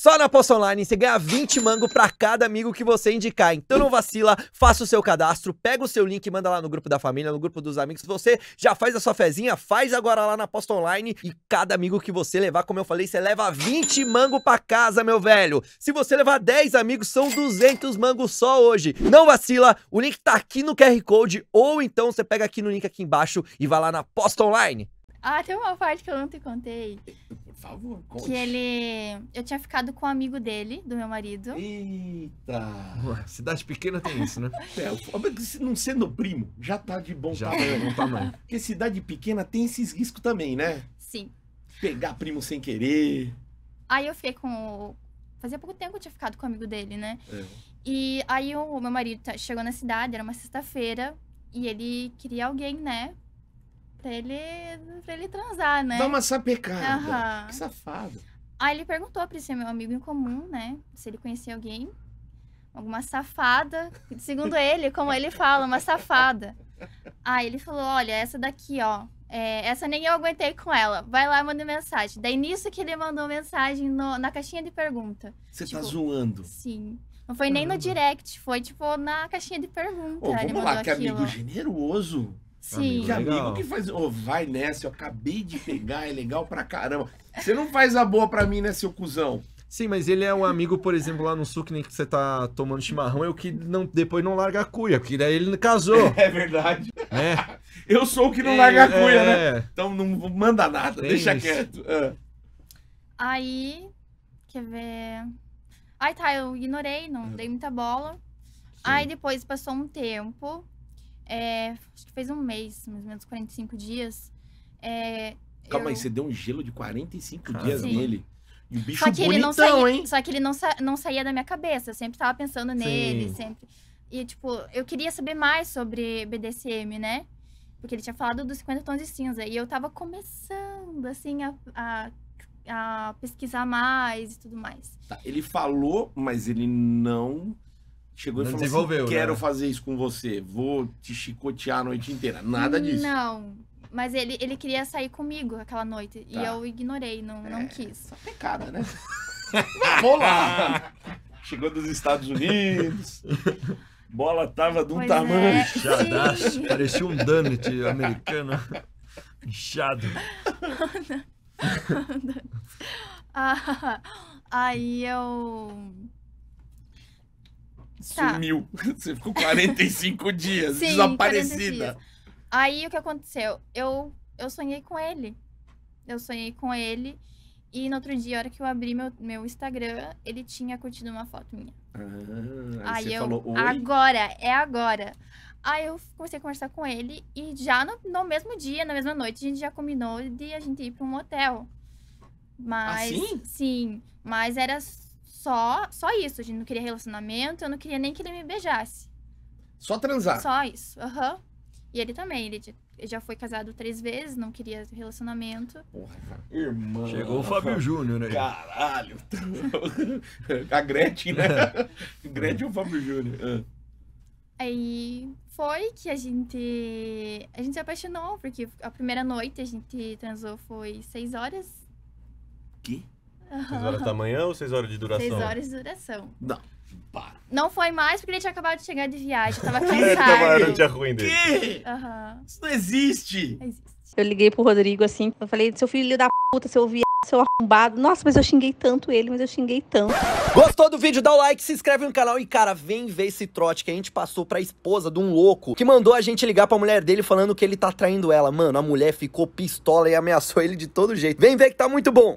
Só na Aposta Online você ganha 20 mango para cada amigo que você indicar. Então não vacila, faça o seu cadastro, pega o seu link e manda lá no grupo da família, no grupo dos amigos. Se você já faz a sua fezinha, faz agora lá na Aposta Online e cada amigo que você levar, como eu falei, você leva 20 mango para casa, meu velho. Se você levar 10 amigos, são 200 mangos só hoje. Não vacila, o link tá aqui no QR Code ou então você pega aqui no link aqui embaixo e vai lá na Aposta Online. Ah, tem uma parte que eu não te contei por favor, conte. Que ele. Eu tinha ficado com um amigo dele, do meu marido. Eita! Ué, cidade pequena tem isso, né? é, não sendo primo, já tá de bom já tamanho. Já é de bom tamanho. Porque cidade pequena tem esses riscos também, né? Sim. Pegar primo sem querer. Aí eu fiquei com. Fazia pouco tempo que eu tinha ficado com o amigo dele, né? É. E aí o meu marido tá, chegou na cidade, era uma sexta-feira, e ele queria alguém, né? Pra ele, pra ele transar, né? Dá uma sapecada. Uhum. Que safado. Aí ele perguntou pra esse meu amigo em comum, né? Se ele conhecia alguém. Alguma safada. Segundo ele, como ele fala, uma safada. Aí ele falou: olha, essa daqui, ó. É, essa nem eu aguentei com ela. Vai lá e manda mensagem. Daí nisso que ele mandou mensagem no, na caixinha de pergunta. Você tá tipo, tá zoando? Sim. Não foi nem no direct, foi tipo na caixinha de pergunta. vamos lá, que aquilo. amigo generoso. Sim. Que amigo que faz, ô, oh, vai nessa, eu acabei de pegar, é legal pra caramba. Você não faz a boa pra mim, né, seu cuzão? Sim, mas ele é um amigo, por exemplo, lá no sul que nem que você tá tomando chimarrão, é o que não, depois não larga a cuia, porque daí ele casou. É verdade. É. Eu sou o que não é, larga a é, cuia, né? é. né? Então não manda nada, Tem deixa isso. quieto. É. Aí, quer ver... Aí tá, eu ignorei, não é. dei muita bola. Sim. Aí depois passou um tempo, é, acho que fez um mês, mais ou menos 45 dias. É, Calma eu... aí, você deu um gelo de 45 ah, dias sim. nele. E o bicho só que bonitão, ele não saía, hein? Só que ele não, sa... não saía da minha cabeça. Eu sempre tava pensando nele, sim. sempre. E, tipo, eu queria saber mais sobre BDSM, né? Porque ele tinha falado dos 50 tons de cinza. E eu tava começando, assim, a, a, a pesquisar mais e tudo mais. Tá, ele falou, mas ele não chegou não e falou assim, né? quero né? fazer isso com você, vou te chicotear a noite inteira. Nada disso. Não, mas ele, ele queria sair comigo aquela noite tá. e eu ignorei, não, é, não quis. Só pecada, né? vou lá! Chegou dos Estados Unidos... Bola tava de um pois é, tamanho. É. parecia um donut americano. Inchado. ah, aí eu Tá. Sumiu. Você ficou 45 dias Sim, desaparecida. 45 dias. Aí o que aconteceu? Eu, eu sonhei com ele. Eu sonhei com ele. E no outro dia, a hora que eu abri meu, meu Instagram, ele tinha curtido uma foto minha. Ah, aí, aí eu. Falou, agora, é agora. Aí eu comecei a conversar com ele e já no, no, mesmo dia, na mesma noite, a gente já combinou de a gente ir para um hotel. Mas. Assim? Sim. Mas era só, só isso. A gente não queria relacionamento, eu não queria nem que ele me beijasse. Só transar? Só isso, aham. Uhum. E ele também, ele já foi casado três vezes, não queria relacionamento. Porra, irmã. Chegou o Fábio Júnior, né? Caralho. a Gretchen, né? Gretchen ou o Fábio Júnior. Ah. Aí foi que a gente. A gente se apaixonou, porque a primeira noite a gente transou foi seis horas. Que? Seis horas da manhã ou seis horas de duração? Seis horas de duração. Não, para. Não foi mais porque ele tinha acabado de chegar de viagem, tava cansado. É, tava era um dia ruim dele. Que? Uhum. Isso não existe. existe. Eu liguei pro Rodrigo assim, eu falei, seu filho da puta, seu viado, seu arrombado. Nossa, mas eu xinguei tanto ele, mas eu xinguei tanto. Gostou do vídeo? Dá o like, se inscreve no canal e, cara, vem ver esse trote que a gente passou pra esposa de um louco que mandou a gente ligar pra mulher dele falando que ele tá traindo ela. Mano, a mulher ficou pistola e ameaçou ele de todo jeito. Vem ver que tá muito bom.